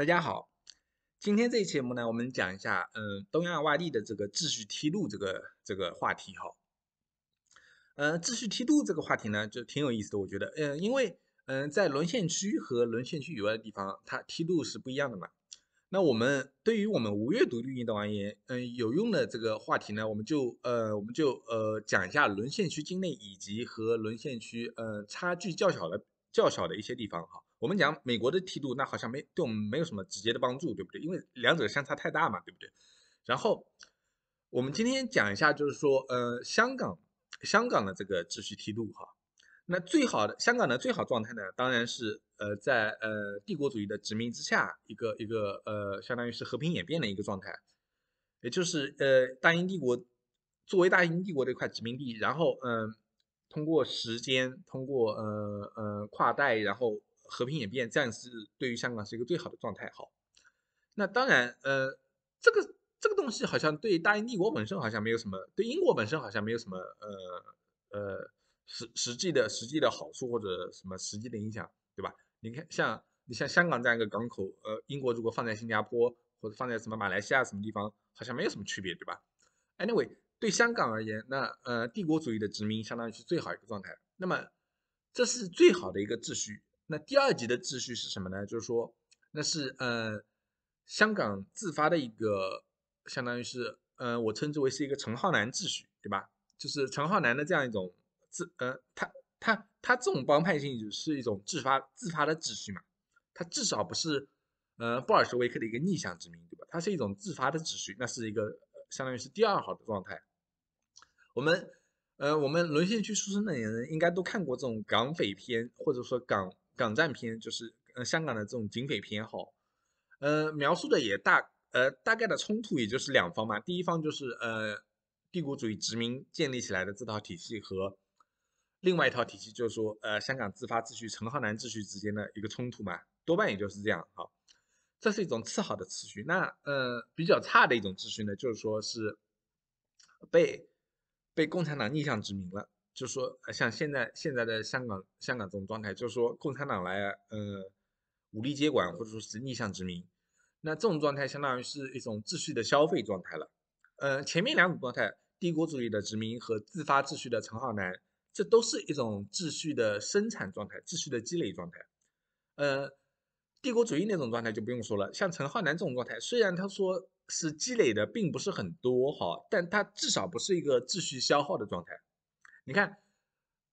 大家好，今天这一节目呢，我们讲一下，嗯，东亚外地的这个秩序梯度这个这个话题哈。呃，秩序梯度这个话题呢，就挺有意思的，我觉得，嗯，因为，嗯，在沦陷区和沦陷区以外的地方，它梯度是不一样的嘛。那我们对于我们无阅读力运动而言，嗯，有用的这个话题呢，我们就，呃，我们就，呃，讲一下沦陷区境内以及和沦陷区，呃，差距较小的较小的一些地方哈。我们讲美国的梯度，那好像没对我们没有什么直接的帮助，对不对？因为两者相差太大嘛，对不对？然后我们今天讲一下，就是说，呃，香港，香港的这个秩序梯度，哈，那最好的香港的最好状态呢，当然是呃，在呃帝国主义的殖民之下，一个一个呃，相当于是和平演变的一个状态，也就是呃，大英帝国作为大英帝国的一块殖民地，然后嗯，通过时间，通过呃呃跨代，然后。和平演变，这样是对于香港是一个最好的状态。好，那当然，呃，这个这个东西好像对大英帝国本身好像没有什么，对英国本身好像没有什么，呃呃，实实际的实际的好处或者什么实际的影响，对吧？你看，像你像香港这样一个港口，呃，英国如果放在新加坡或者放在什么马来西亚什么地方，好像没有什么区别，对吧？Anyway，对香港而言，那呃，帝国主义的殖民相当于是最好一个状态。那么这是最好的一个秩序。那第二级的秩序是什么呢？就是说，那是呃，香港自发的一个，相当于是呃，我称之为是一个陈浩南秩序，对吧？就是陈浩南的这样一种自呃，他他他这种帮派性质是一种自发自发的秩序嘛，他至少不是呃布尔什维克的一个逆向殖民，对吧？它是一种自发的秩序，那是一个相当于是第二好的状态。我们呃，我们沦陷区出生的人应该都看过这种港匪片，或者说港。港战片就是，呃，香港的这种警匪片好，呃，描述的也大，呃，大概的冲突也就是两方嘛，第一方就是呃，帝国主义殖民建立起来的这套体系和另外一套体系，就是说，呃，香港自发秩序、陈浩南秩序之间的一个冲突嘛，多半也就是这样哈，这是一种次好的秩序。那呃，比较差的一种秩序呢，就是说是被被共产党逆向殖民了。就说像现在现在的香港香港这种状态，就是说共产党来呃武力接管或者说是逆向殖民，那这种状态相当于是一种秩序的消费状态了。呃，前面两种状态，帝国主义的殖民和自发秩序的陈浩南，这都是一种秩序的生产状态、秩序的积累状态。呃，帝国主义那种状态就不用说了，像陈浩南这种状态，虽然他说是积累的并不是很多哈，但他至少不是一个秩序消耗的状态。你看，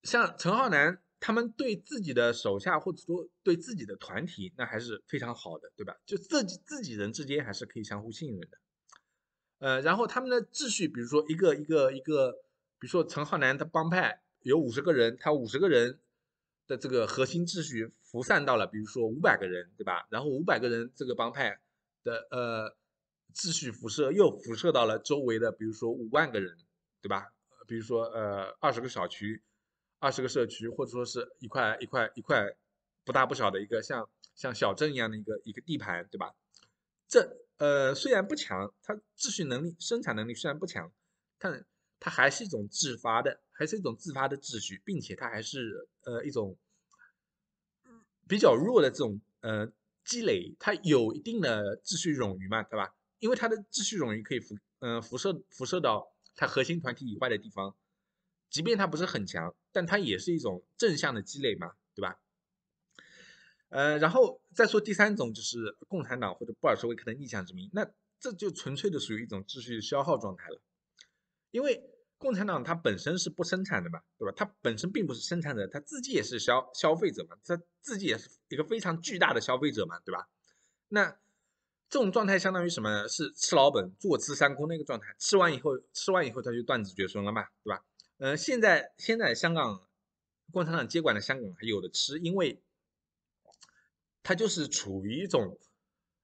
像陈浩南他们对自己的手下或者说对自己的团体，那还是非常好的，对吧？就自己自己人之间还是可以相互信任的。呃，然后他们的秩序，比如说一个一个一个，比如说陈浩南的帮派有五十个人，他五十个人的这个核心秩序浮散到了，比如说五百个人，对吧？然后五百个人这个帮派的呃秩序辐射又辐射到了周围的，比如说五万个人，对吧？比如说，呃，二十个小区，二十个社区，或者说是一块一块一块不大不小的一个像像小镇一样的一个一个地盘，对吧？这呃虽然不强，它秩序能力、生产能力虽然不强，但它还是一种自发的，还是一种自发的秩序，并且它还是呃一种比较弱的这种呃积累，它有一定的秩序冗余嘛，对吧？因为它的秩序冗余可以辐嗯辐射辐射到。它核心团体以外的地方，即便它不是很强，但它也是一种正向的积累嘛，对吧？呃，然后再说第三种，就是共产党或者布尔什维克的逆向之名，那这就纯粹的属于一种秩序消耗状态了，因为共产党它本身是不生产的嘛，对吧？它本身并不是生产者，它自己也是消消费者嘛，它自己也是一个非常巨大的消费者嘛，对吧？那。这种状态相当于什么呢？是吃老本、坐吃山空的一个状态。吃完以后，吃完以后，他就断子绝孙了嘛，对吧？嗯，现在现在香港共产党接管了香港，还有的吃，因为，他就是处于一种，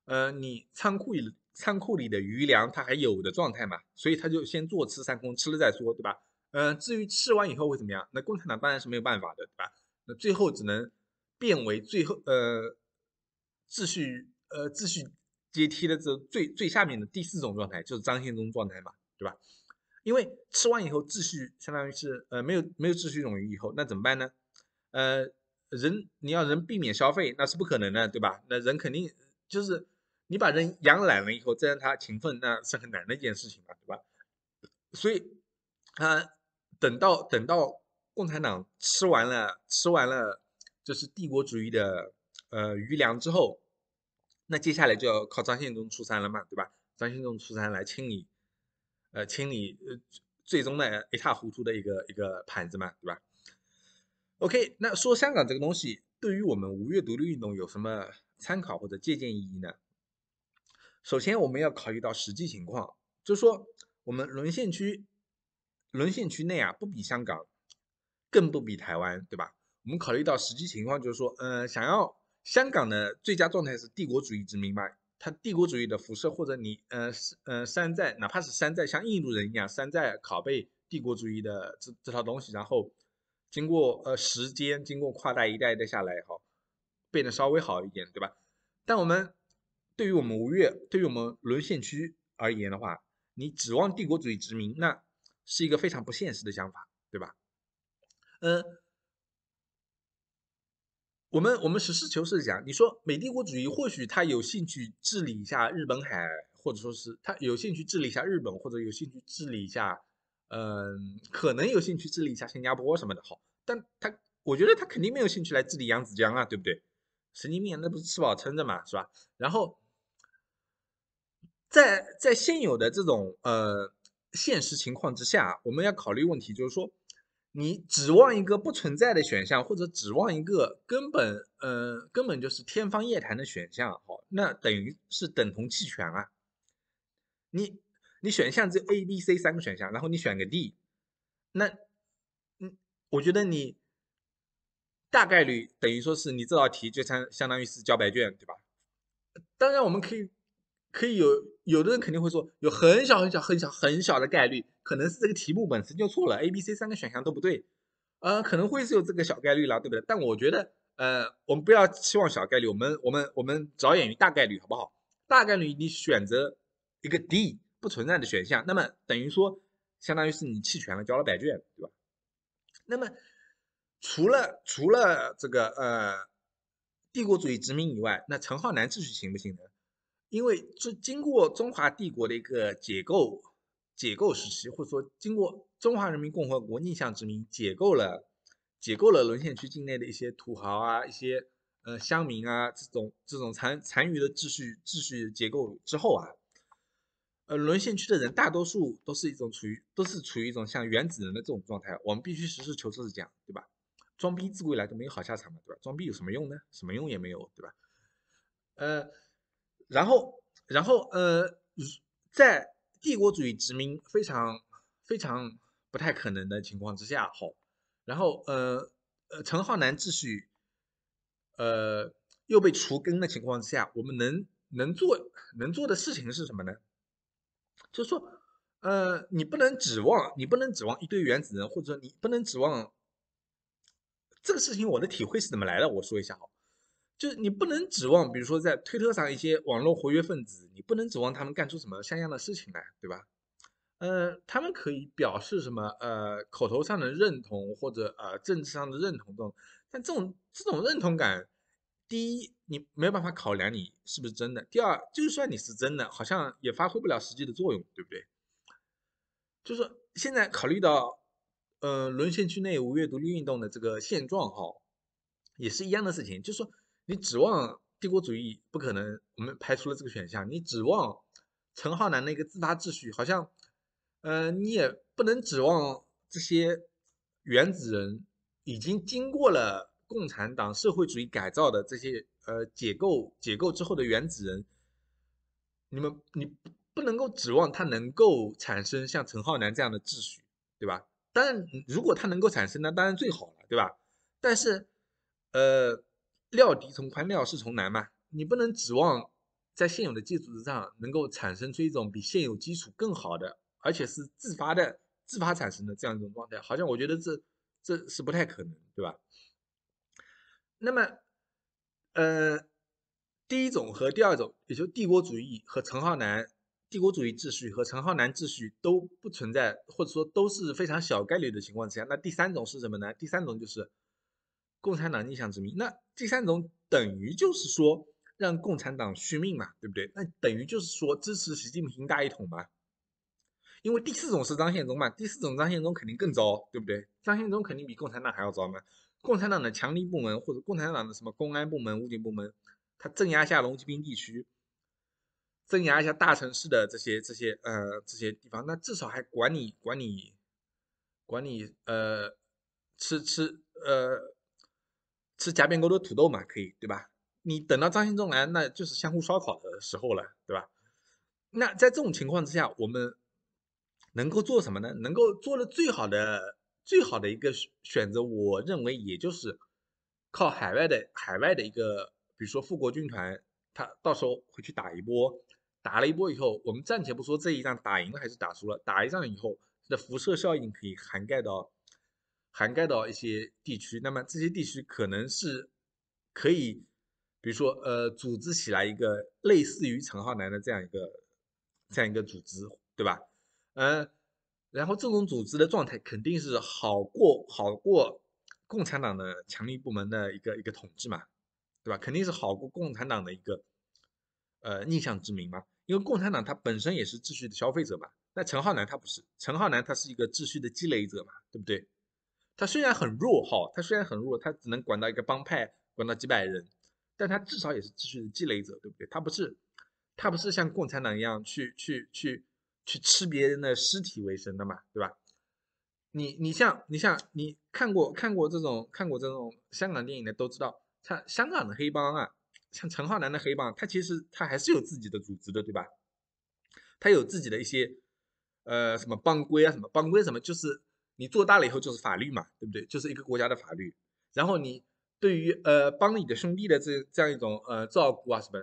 呃，你仓库里仓库里的余粮，他还有的状态嘛，所以他就先坐吃山空，吃了再说，对吧？嗯，至于吃完以后会怎么样，那共产党当然是没有办法的，对吧？那最后只能变为最后，呃，秩序，呃，秩序。阶梯的这最最下面的第四种状态就是张献忠状态嘛，对吧？因为吃完以后秩序相当于是呃没有没有秩序冗余以后那怎么办呢？呃人你要人避免消费那是不可能的，对吧？那人肯定就是你把人养懒了以后再让他勤奋那是很难的一件事情嘛，对吧？所以呃、等到等到共产党吃完了吃完了就是帝国主义的呃余粮之后。那接下来就要靠张献忠出山了嘛，对吧？张献忠出山来清理，呃，清理呃，最终呢一塌糊涂的一个一个盘子嘛，对吧？OK，那说香港这个东西对于我们无阅读的运动有什么参考或者借鉴意义呢？首先我们要考虑到实际情况，就是说我们沦陷区，沦陷区内啊，不比香港，更不比台湾，对吧？我们考虑到实际情况，就是说，呃，想要。香港的最佳状态是帝国主义殖民嘛？它帝国主义的辐射，或者你呃呃山寨，哪怕是山寨，像印度人一样山寨、拷贝帝国主义的这这套东西，然后经过呃时间，经过跨代一代一代下来，后。变得稍微好一点，对吧？但我们对于我们吴越，对于我们沦陷区而言的话，你指望帝国主义殖民，那是一个非常不现实的想法，对吧？嗯。我们我们实事求是讲，你说美帝国主义或许他有兴趣治理一下日本海，或者说是他有兴趣治理一下日本，或者有兴趣治理一下，嗯，可能有兴趣治理一下新加坡什么的，好，但他我觉得他肯定没有兴趣来治理扬子江啊，对不对？神经病，那不是吃饱撑着嘛，是吧？然后，在在现有的这种呃现实情况之下我们要考虑问题就是说。你指望一个不存在的选项，或者指望一个根本呃根本就是天方夜谭的选项哦，那等于是等同弃权了。你你选项只有 A、B、C 三个选项，然后你选个 D，那嗯，我觉得你大概率等于说是你这道题就相相当于是交白卷，对吧？当然我们可以。可以有，有的人肯定会说，有很小很小很小很小的概率，可能是这个题目本身就错了，A、B、C 三个选项都不对，呃，可能会是有这个小概率了，对不对？但我觉得，呃，我们不要期望小概率，我们我们我们着眼于大概率，好不好？大概率你选择一个 D 不存在的选项，那么等于说，相当于是你弃权了，交了白卷，对吧？那么除了除了这个呃帝国主义殖民以外，那陈浩南继续行不行呢？因为这经过中华帝国的一个解构、解构时期，或者说经过中华人民共和国逆向殖民解构了、解构了沦陷区境内的一些土豪啊、一些呃乡民啊，这种这种残残余的秩序、秩序结构之后啊，呃，沦陷区的人大多数都是一种处于都是处于一种像原始人的这种状态，我们必须实事求是的讲，对吧？装逼自古以来都没有好下场嘛，对吧？装逼有什么用呢？什么用也没有，对吧？呃。然后，然后，呃，在帝国主义殖民非常非常不太可能的情况之下，好，然后，呃，呃，陈浩南秩序，呃，又被除根的情况之下，我们能能做能做的事情是什么呢？就是说，呃，你不能指望，你不能指望一堆原子人，或者你不能指望这个事情。我的体会是怎么来的？我说一下好。就你不能指望，比如说在推特上一些网络活跃分子，你不能指望他们干出什么像样的事情来，对吧？呃，他们可以表示什么？呃，口头上的认同或者呃政治上的认同这种，但这种这种认同感，第一你没有办法考量你是不是真的；第二，就算你是真的，好像也发挥不了实际的作用，对不对？就是说，现在考虑到呃沦陷区内无阅独立运动的这个现状，哈，也是一样的事情，就是说。你指望帝国主义不可能，我们排除了这个选项。你指望陈浩南那个自发秩序，好像，呃，你也不能指望这些原子人已经经过了共产党社会主义改造的这些呃解构解构之后的原子人，你们你不能够指望他能够产生像陈浩南这样的秩序，对吧？当然，如果他能够产生那当然最好了，对吧？但是，呃。料敌从宽，料事从难嘛。你不能指望在现有的基础之上，能够产生出一种比现有基础更好的，而且是自发的、自发产生的这样一种状态，好像我觉得这这是不太可能，对吧？那么，呃，第一种和第二种，也就是帝国主义和陈浩南，帝国主义秩序和陈浩南秩序都不存在，或者说都是非常小概率的情况之下，那第三种是什么呢？第三种就是。共产党逆向殖民，那第三种等于就是说让共产党续命嘛，对不对？那等于就是说支持习近平大一统嘛，因为第四种是张献忠嘛，第四种张献忠肯定更糟，对不对？张献忠肯定比共产党还要糟嘛。共产党的强力部门或者共产党的什么公安部门、武警部门，他镇压一下龙骑兵地区，镇压一下大城市的这些这些呃这些地方，那至少还管你管你管你呃吃吃呃。吃夹边沟的土豆嘛，可以对吧？你等到张献忠来，那就是相互烧烤的时候了，对吧？那在这种情况之下，我们能够做什么呢？能够做的最好的、最好的一个选择，我认为也就是靠海外的、海外的一个，比如说富国军团，他到时候会去打一波，打了一波以后，我们暂且不说这一仗打赢了还是打输了，打一仗以后，它的辐射效应可以涵盖到。涵盖到一些地区，那么这些地区可能是可以，比如说呃，组织起来一个类似于陈浩南的这样一个这样一个组织，对吧？呃，然后这种组织的状态肯定是好过好过共产党的强力部门的一个一个统治嘛，对吧？肯定是好过共产党的一个呃逆向之名嘛，因为共产党它本身也是秩序的消费者嘛，那陈浩南他不是，陈浩南他是一个秩序的积累者嘛，对不对？他虽然很弱哈，他虽然很弱，他只能管到一个帮派，管到几百人，但他至少也是秩序的积累者，对不对？他不是，他不是像共产党一样去去去去吃别人的尸体为生的嘛，对吧？你你像你像你看过看过这种看过这种香港电影的都知道，他香港的黑帮啊，像陈浩南的黑帮，他其实他还是有自己的组织的，对吧？他有自己的一些呃什么帮规啊，什么帮规什么就是。你做大了以后就是法律嘛，对不对？就是一个国家的法律。然后你对于呃帮你的兄弟的这这样一种呃照顾啊什么，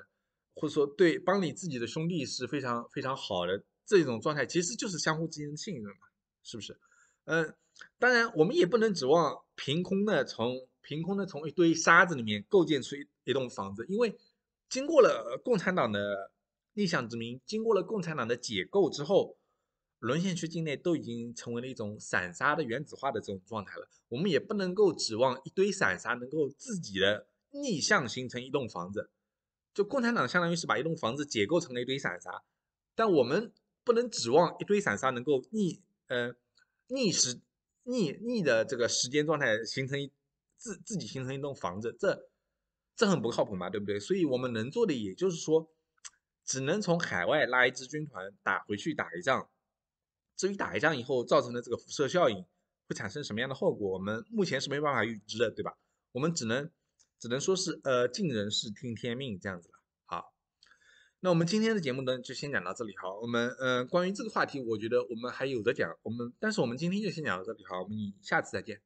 或者说对帮你自己的兄弟是非常非常好的这种状态，其实就是相互之间的信任嘛，是不是？嗯，当然我们也不能指望凭空的从凭空的从一堆沙子里面构建出一一栋房子，因为经过了共产党的逆向殖民，经过了共产党的解构之后。沦陷区境内都已经成为了一种散沙的原子化的这种状态了，我们也不能够指望一堆散沙能够自己的逆向形成一栋房子。就共产党相当于是把一栋房子解构成了一堆散沙，但我们不能指望一堆散沙能够逆呃逆时逆逆的这个时间状态形成自自己形成一栋房子，这这很不靠谱嘛，对不对？所以我们能做的也就是说，只能从海外拉一支军团打回去打一仗。至于打一仗以后造成的这个辐射效应会产生什么样的后果，我们目前是没有办法预知的，对吧？我们只能只能说是呃尽人事听天命这样子了。好，那我们今天的节目呢就先讲到这里哈。我们嗯关于这个话题，我觉得我们还有的讲，我们但是我们今天就先讲到这里哈。我们下次再见。